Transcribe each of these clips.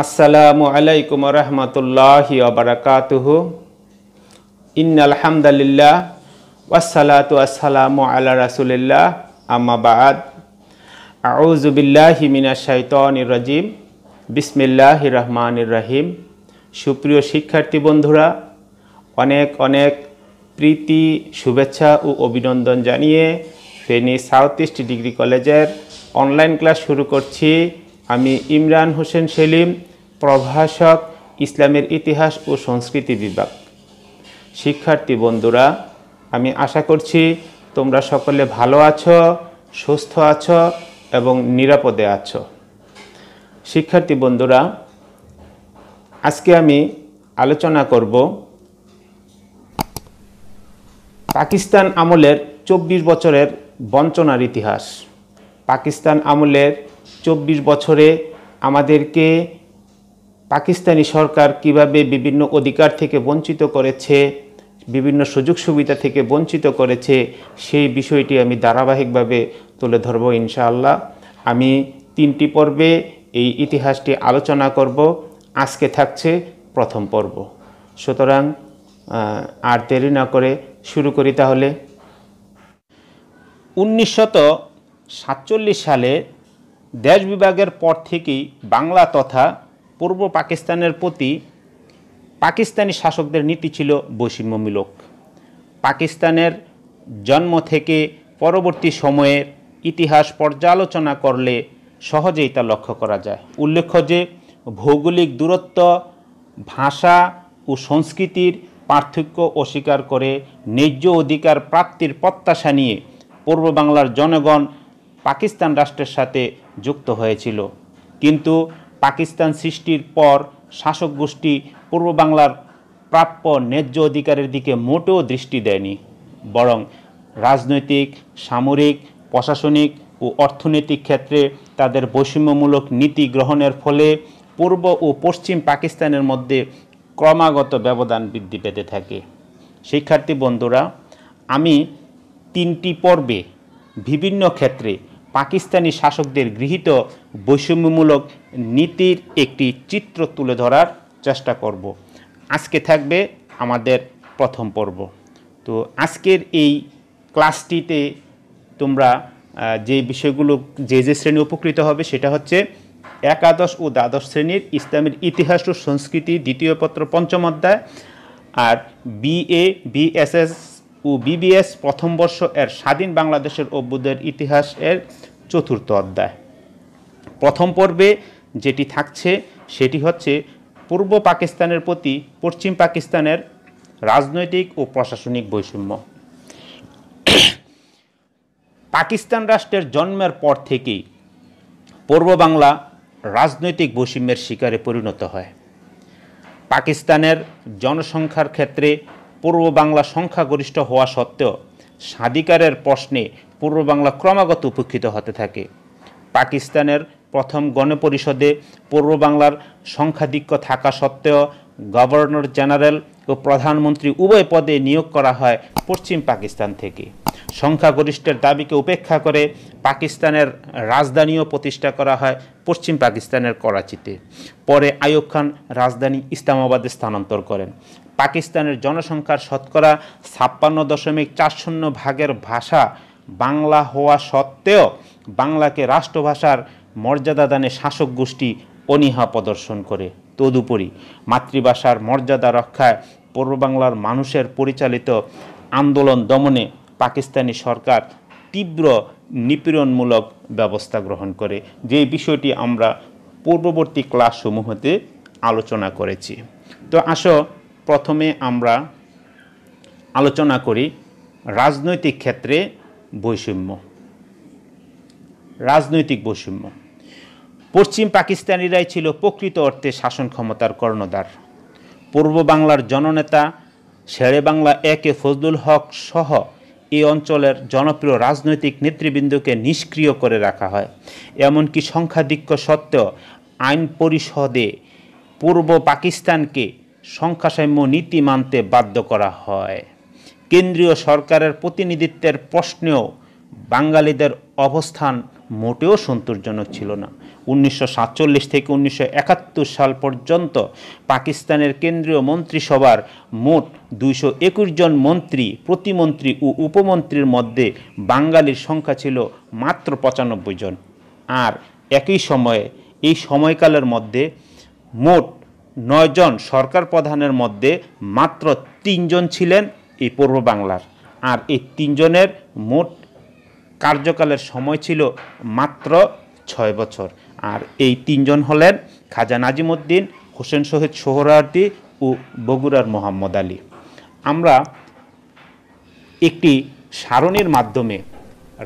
আসসালামু আলাইকুম রহমতুল্লাহি অবরাকাতুহ ইন আলহামদুলিল্লাহ ওয়াসালাতু আসসালামু আলা রাসুলিল্লাহ আম্মাবাদ আউজুবিল্লাহি মিনা শাইতনির রাজিম বিসমিল্লাহি রহমানির রাহিম সুপ্রিয় শিক্ষার্থী বন্ধুরা অনেক অনেক প্রীতি শুভেচ্ছা ও অভিনন্দন জানিয়ে ফেনী সাউথ ইস্ট ডিগ্রি কলেজের অনলাইন ক্লাস শুরু করছি আমি ইমরান হোসেন সেলিম প্রভাষক ইসলামের ইতিহাস ও সংস্কৃতি বিভাগ শিক্ষার্থী বন্ধুরা আমি আশা করছি তোমরা সকলে ভালো আছো সুস্থ আছো এবং নিরাপদে আছো শিক্ষার্থী বন্ধুরা আজকে আমি আলোচনা করব পাকিস্তান আমলের চব্বিশ বছরের বঞ্চনার ইতিহাস পাকিস্তান আমলের চব্বিশ বছরে আমাদেরকে পাকিস্তানি সরকার কিভাবে বিভিন্ন অধিকার থেকে বঞ্চিত করেছে বিভিন্ন সুযোগ সুবিধা থেকে বঞ্চিত করেছে সেই বিষয়টি আমি ধারাবাহিকভাবে তুলে ধরব ইনশাআল্লাহ আমি তিনটি পর্বে এই ইতিহাসটি আলোচনা করব আজকে থাকছে প্রথম পর্ব সুতরাং আর দেরি না করে শুরু করি তাহলে উনিশশত সাতচল্লিশ সালে দেশ বিভাগের পর থেকেই বাংলা তথা পূর্ব পাকিস্তানের প্রতি পাকিস্তানি শাসকদের নীতি ছিল বৈষম্যমূলক পাকিস্তানের জন্ম থেকে পরবর্তী সময়ের ইতিহাস পর্যালোচনা করলে সহজেই তা লক্ষ্য করা যায় উল্লেখ্য যে ভৌগোলিক দূরত্ব ভাষা ও সংস্কৃতির পার্থক্য অস্বীকার করে ন্যায্য অধিকার প্রাপ্তির প্রত্যাশা নিয়ে পূর্ব বাংলার জনগণ পাকিস্তান রাষ্ট্রের সাথে যুক্ত হয়েছিল কিন্তু পাকিস্তান সৃষ্টির পর শাসক গোষ্ঠী পূর্ব বাংলার প্রাপ্য ন্যায্য অধিকারের দিকে মোটেও দৃষ্টি দেয়নি বরং রাজনৈতিক সামরিক প্রশাসনিক ও অর্থনৈতিক ক্ষেত্রে তাদের বৈষম্যমূলক নীতি গ্রহণের ফলে পূর্ব ও পশ্চিম পাকিস্তানের মধ্যে ক্রমাগত ব্যবধান বৃদ্ধি পেতে থাকে শিক্ষার্থী বন্ধুরা আমি তিনটি পর্বে বিভিন্ন ক্ষেত্রে পাকিস্তানি শাসকদের গৃহীত বৈষম্যমূলক নীতির একটি চিত্র তুলে ধরার চেষ্টা করব আজকে থাকবে আমাদের প্রথম পর্ব তো আজকের এই ক্লাসটিতে তোমরা যে বিষয়গুলো যে যে শ্রেণী উপকৃত হবে সেটা হচ্ছে একাদশ ও দ্বাদশ শ্রেণীর ইসলামের ইতিহাস ও সংস্কৃতি দ্বিতীয় পত্র পঞ্চম অধ্যায় আর বিএ বিএসএস ও বিবিএস প্রথম বর্ষ এর স্বাধীন বাংলাদেশের অভ্যুদয়ের ইতিহাস এর চতুর্থ অধ্যায় প্রথম পর্বে যেটি থাকছে সেটি হচ্ছে পূর্ব পাকিস্তানের প্রতি পশ্চিম পাকিস্তানের রাজনৈতিক ও প্রশাসনিক বৈষম্য পাকিস্তান রাষ্ট্রের জন্মের পর থেকেই পূর্ব বাংলা রাজনৈতিক বৈষম্যের শিকারে পরিণত হয় পাকিস্তানের জনসংখ্যার ক্ষেত্রে পূর্ব বাংলা সংখ্যাগরিষ্ঠ হওয়া সত্ত্বেও স্বাধিকারের প্রশ্নে পূর্ব বাংলা ক্রমাগত উপেক্ষিত হতে থাকে পাকিস্তানের প্রথম গণপরিষদে পূর্ব বাংলার সংখ্যাধিক্য থাকা সত্ত্বেও গভর্নর জেনারেল ও প্রধানমন্ত্রী উভয় পদে নিয়োগ করা হয় পশ্চিম পাকিস্তান থেকে সংখ্যাগরিষ্ঠের দাবিকে উপেক্ষা করে পাকিস্তানের রাজধানীও প্রতিষ্ঠা করা হয় পশ্চিম পাকিস্তানের করাচিতে পরে আয়ুব খান রাজধানী ইসলামাবাদে স্থানান্তর করেন পাকিস্তানের জনসংখ্যার শতকরা ছাপ্পান্ন দশমিক চার শূন্য ভাগের ভাষা বাংলা হওয়া সত্ত্বেও বাংলাকে রাষ্ট্রভাষার মর্যাদাদানে শাসক গোষ্ঠী অনীহা প্রদর্শন করে তদুপরি মাতৃভাষার মর্যাদা রক্ষায় পূর্ব বাংলার মানুষের পরিচালিত আন্দোলন দমনে পাকিস্তানি সরকার তীব্র নিপীড়নমূলক ব্যবস্থা গ্রহণ করে যে বিষয়টি আমরা পূর্ববর্তী ক্লাসসমূহতে আলোচনা করেছি তো আসো প্রথমে আমরা আলোচনা করি রাজনৈতিক ক্ষেত্রে বৈষম্য রাজনৈতিক বৈষম্য পশ্চিম পাকিস্তানিরাই ছিল প্রকৃত অর্থে শাসন ক্ষমতার কর্ণধার পূর্ব বাংলার জননেতা শেরে বাংলা একে ফজলুল হক সহ এই অঞ্চলের জনপ্রিয় রাজনৈতিক নেতৃবৃন্দকে নিষ্ক্রিয় করে রাখা হয় এমনকি সংখ্যাধিক্য সত্ত্বেও আইন পরিষদে পূর্ব পাকিস্তানকে সংখ্যাসাম্য নীতি মানতে বাধ্য করা হয় কেন্দ্রীয় সরকারের প্রতিনিধিত্বের প্রশ্নেও বাঙালিদের অবস্থান মোটেও সন্তোষজনক ছিল না উনিশশো থেকে উনিশশো সাল পর্যন্ত পাকিস্তানের কেন্দ্রীয় মন্ত্রিসভার মোট দুইশো জন মন্ত্রী প্রতিমন্ত্রী ও উপমন্ত্রীর মধ্যে বাঙালির সংখ্যা ছিল মাত্র পঁচানব্বই জন আর একই সময়ে এই সময়কালের মধ্যে মোট নয়জন সরকার প্রধানের মধ্যে মাত্র তিনজন ছিলেন এই পূর্ব বাংলার আর এই তিনজনের মোট কার্যকালের সময় ছিল মাত্র ছয় বছর আর এই তিনজন হলেন খাজা নাজিমুদ্দিন হোসেন শহীদ সোহরাওয়ার্দী ও বগুড়ার মোহাম্মদ আলী আমরা একটি সারণীর মাধ্যমে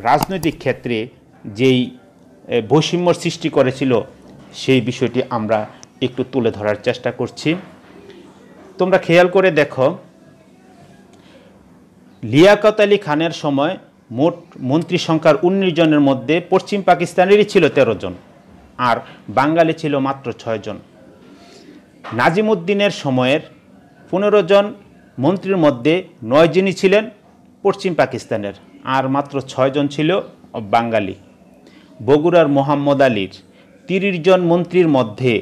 রাজনৈতিক ক্ষেত্রে যেই বৈষম্য সৃষ্টি করেছিল সেই বিষয়টি আমরা একটু তুলে ধরার চেষ্টা করছি তোমরা খেয়াল করে দেখো লিয়াকত আলী খানের সময় মোট মন্ত্রী সংখ্যার উনিশ জনের মধ্যে পশ্চিম পাকিস্তানেরই ছিল ১৩ জন আর বাঙালি ছিল মাত্র ছয় জন নাজিমুদ্দিনের সময়ের পনেরো জন মন্ত্রীর মধ্যে নয় জনই ছিলেন পশ্চিম পাকিস্তানের আর মাত্র ছয়জন ছিল বাঙালি বগুড়ার মোহাম্মদ আলীর তিরিশ জন মন্ত্রীর মধ্যে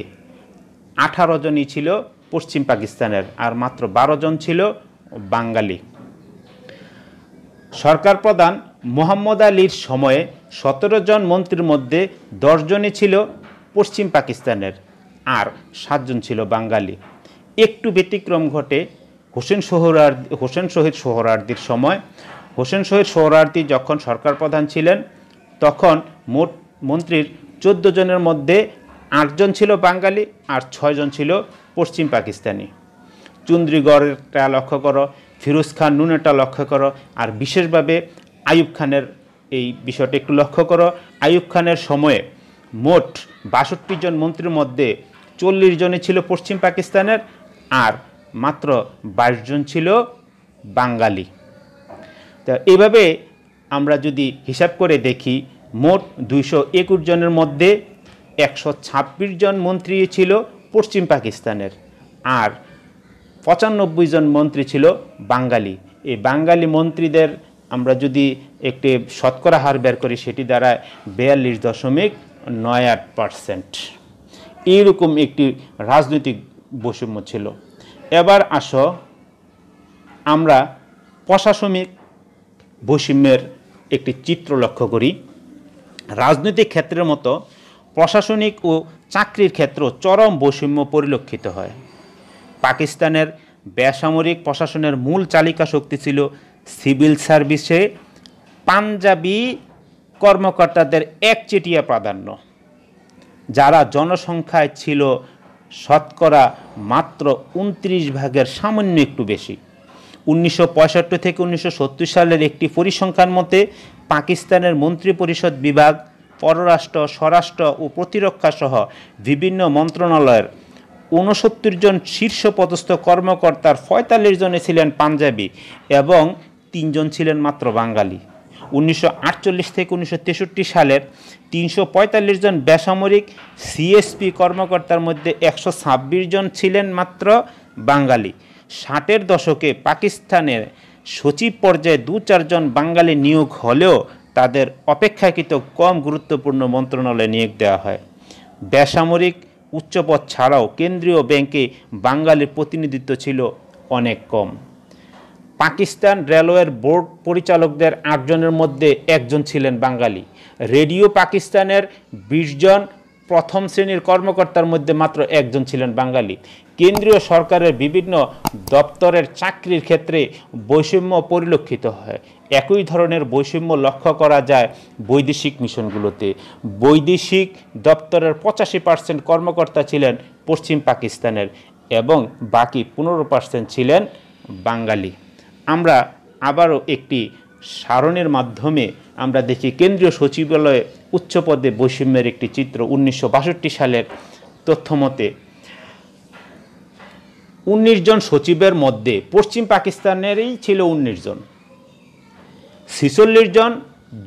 আঠারো জনই ছিল পশ্চিম পাকিস্তানের আর মাত্র বারো জন ছিল বাঙালি সরকার প্রধান মোহাম্মদ আলীর সময়ে সতেরো জন মন্ত্রীর মধ্যে দশজনই ছিল পশ্চিম পাকিস্তানের আর সাতজন ছিল বাঙালি একটু ব্যতিক্রম ঘটে হোসেন সোহরার হোসেন শহীদ সোহরার্দির সময় হোসেন শহীদ সোহরার্দি যখন সরকার প্রধান ছিলেন তখন মোট মন্ত্রীর চোদ্দ জনের মধ্যে আটজন ছিল বাঙালি আর ছয়জন ছিল পশ্চিম পাকিস্তানি চুন্দ্রিগড়টা লক্ষ্য করো ফিরোজ খান নুনেটা লক্ষ্য করো আর বিশেষভাবে আয়ুব খানের এই বিষয়টা একটু লক্ষ্য করো আয়ুব খানের সময়ে মোট বাষট্টি জন মন্ত্রীর মধ্যে চল্লিশ জনে ছিল পশ্চিম পাকিস্তানের আর মাত্র বাইশ জন ছিল বাঙালি তা এভাবে আমরা যদি হিসাব করে দেখি মোট দুইশো একুশ জনের মধ্যে একশো ছাব্বিশ জন মন্ত্রী ছিল পশ্চিম পাকিস্তানের আর পঁচানব্বই জন মন্ত্রী ছিল বাঙালি এই বাঙালি মন্ত্রীদের আমরা যদি একটি শতকরা হার বের করি সেটি দ্বারা বিয়াল্লিশ দশমিক নয় আট পারসেন্ট এইরকম একটি রাজনৈতিক বৈষম্য ছিল এবার আসো আমরা প্রশাসনিক বৈষম্যের একটি চিত্র লক্ষ্য করি রাজনৈতিক ক্ষেত্রের মতো প্রশাসনিক ও চাকরির ক্ষেত্র চরম বৈষম্য পরিলক্ষিত হয় পাকিস্তানের বেসামরিক প্রশাসনের মূল চালিকা শক্তি ছিল সিভিল সার্ভিসে পাঞ্জাবি কর্মকর্তাদের একচেটিয়া প্রাধান্য যারা জনসংখ্যায় ছিল শতকরা মাত্র উনত্রিশ ভাগের সামান্য একটু বেশি উনিশশো থেকে উনিশশো সালের একটি পরিসংখ্যান মতে পাকিস্তানের মন্ত্রিপরিষদ বিভাগ পররাষ্ট্র স্বরাষ্ট্র ও প্রতিরক্ষা সহ বিভিন্ন মন্ত্রণালয়ের ঊনসত্তর জন শীর্ষ পদস্থ কর্মকর্তার পঁয়তাল্লিশ জনে ছিলেন পাঞ্জাবি এবং তিনজন ছিলেন মাত্র বাঙালি উনিশশো থেকে উনিশশো সালের তিনশো জন বেসামরিক সিএসপি কর্মকর্তার মধ্যে একশো জন ছিলেন মাত্র বাঙালি ষাটের দশকে পাকিস্তানের সচিব পর্যায়ে দু চারজন বাঙালি নিয়োগ হলেও তাদের অপেক্ষাকৃত কম গুরুত্বপূর্ণ মন্ত্রণালয়ে নিয়োগ দেওয়া হয় বেসামরিক উচ্চপদ ছাড়াও কেন্দ্রীয় ব্যাংকে বাঙালির প্রতিনিধিত্ব ছিল অনেক কম পাকিস্তান রেলওয়ের বোর্ড পরিচালকদের আটজনের মধ্যে একজন ছিলেন বাঙালি রেডিও পাকিস্তানের বিশজন প্রথম শ্রেণীর কর্মকর্তার মধ্যে মাত্র একজন ছিলেন বাঙালি কেন্দ্রীয় সরকারের বিভিন্ন দপ্তরের চাকরির ক্ষেত্রে বৈষম্য পরিলক্ষিত হয় একই ধরনের বৈষম্য লক্ষ্য করা যায় বৈদেশিক মিশনগুলোতে বৈদেশিক দপ্তরের পঁচাশি পার্সেন্ট কর্মকর্তা ছিলেন পশ্চিম পাকিস্তানের এবং বাকি পনেরো পার্সেন্ট ছিলেন বাঙালি আমরা আবারও একটি সারণের মাধ্যমে আমরা দেখি কেন্দ্রীয় সচিবালয়ে উচ্চ পদে বৈষম্যের একটি চিত্র উনিশশো সালের তথ্যমতে উনিশ জন সচিবের মধ্যে পশ্চিম পাকিস্তানেরই ছিল উনিশ জন ছিচল্লিশ জন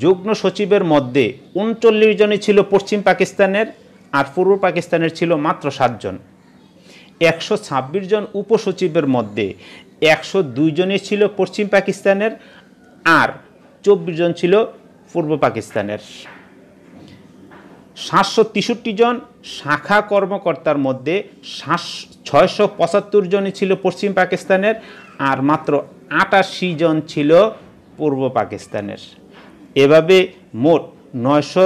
যুগ্ম সচিবের মধ্যে উনচল্লিশ জনই ছিল পশ্চিম পাকিস্তানের আর পূর্ব পাকিস্তানের ছিল মাত্র সাতজন একশো ছাব্বিশ জন উপসচিবের মধ্যে একশো জনই ছিল পশ্চিম পাকিস্তানের আর চব্বিশ জন ছিল পূর্ব পাকিস্তানের সাতশো তেষট্টি জন শাখা কর্মকর্তার মধ্যে সাত ছয়শো জনই ছিল পশ্চিম পাকিস্তানের আর মাত্র আটাশি জন ছিল পূর্ব পাকিস্তানের এভাবে মোট নয়শো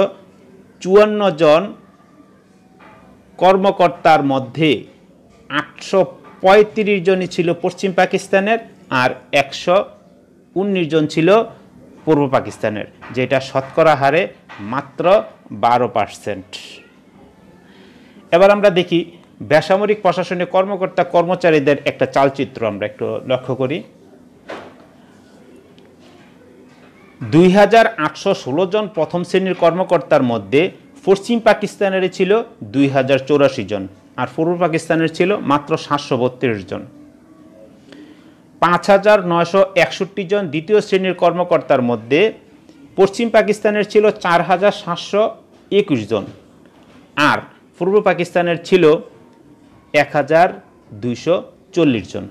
চুয়ান্ন জন কর্মকর্তার মধ্যে আটশো পঁয়ত্রিশ জনই ছিল পশ্চিম পাকিস্তানের আর একশো উনিশ জন ছিল পূর্ব পাকিস্তানের যেটা শতকরা হারে মাত্র বারো পার্সেন্ট এবার আমরা দেখি বেসামরিক প্রশাসনে কর্মকর্তা কর্মচারীদের একটা চালচিত্র আমরা একটু লক্ষ্য করি দুই হাজার আটশো ষোলো জন প্রথম শ্রেণীর কর্মকর্তার মধ্যে পশ্চিম পাকিস্তানের ছিল দুই হাজার চৌরাশি জন আর পূর্ব পাকিস্তানের ছিল মাত্র সাতশো বত্রিশ জন পাঁচ হাজার নয়শো একষট্টি জন দ্বিতীয় শ্রেণীর কর্মকর্তার মধ্যে পশ্চিম পাকিস্তানের ছিল চার হাজার সাতশো একুশ জন আর পূর্ব পাকিস্তানের ছিল এক হাজার দুইশো চল্লিশ জন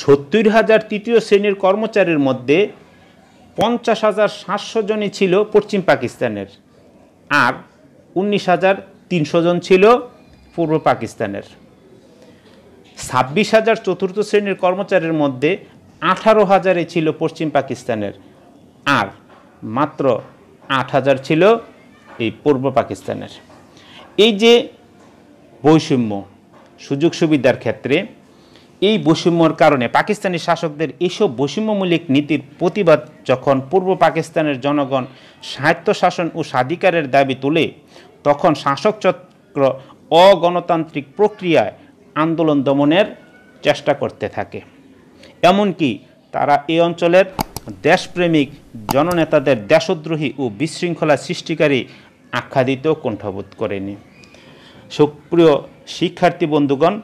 সত্তর হাজার তৃতীয় শ্রেণীর কর্মচারীর মধ্যে পঞ্চাশ হাজার সাতশো জনই ছিল পশ্চিম পাকিস্তানের আর উনিশ হাজার তিনশো জন ছিল পূর্ব পাকিস্তানের ছাব্বিশ হাজার চতুর্থ শ্রেণীর কর্মচারীর মধ্যে আঠারো হাজারে ছিল পশ্চিম পাকিস্তানের আর মাত্র আট হাজার ছিল এই পূর্ব পাকিস্তানের এই যে বৈষম্য সুযোগ সুবিধার ক্ষেত্রে এই বৈষম্যর কারণে পাকিস্তানি শাসকদের এইসব বৈষম্যমূলক নীতির প্রতিবাদ যখন পূর্ব পাকিস্তানের জনগণ স্বায়ত্তশাসন ও স্বাধিকারের দাবি তোলে তখন শাসক চক্র অগণতান্ত্রিক প্রক্রিয়ায় আন্দোলন দমনের চেষ্টা করতে থাকে এমনকি তারা এই অঞ্চলের দেশপ্রেমিক জননেতাদের দেশদ্রোহী ও বিশৃঙ্খলা সৃষ্টিকারী আখ্যা দিতেও কণ্ঠবোধ করেনি সুপ্রিয় শিক্ষার্থী বন্ধুগণ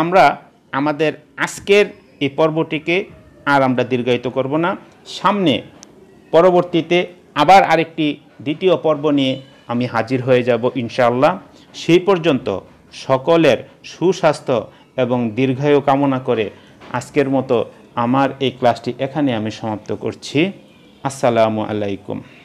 আমরা আমাদের আজকের এই পর্বটিকে আর আমরা দীর্ঘায়িত করব না সামনে পরবর্তীতে আবার আরেকটি দ্বিতীয় পর্ব নিয়ে আমি হাজির হয়ে যাব ইনশাআল্লাহ সেই পর্যন্ত সকলের সুস্বাস্থ্য এবং দীর্ঘায়ু কামনা করে আজকের মতো আমার এই ক্লাসটি এখানে আমি সমাপ্ত করছি আসসালামু আলাইকুম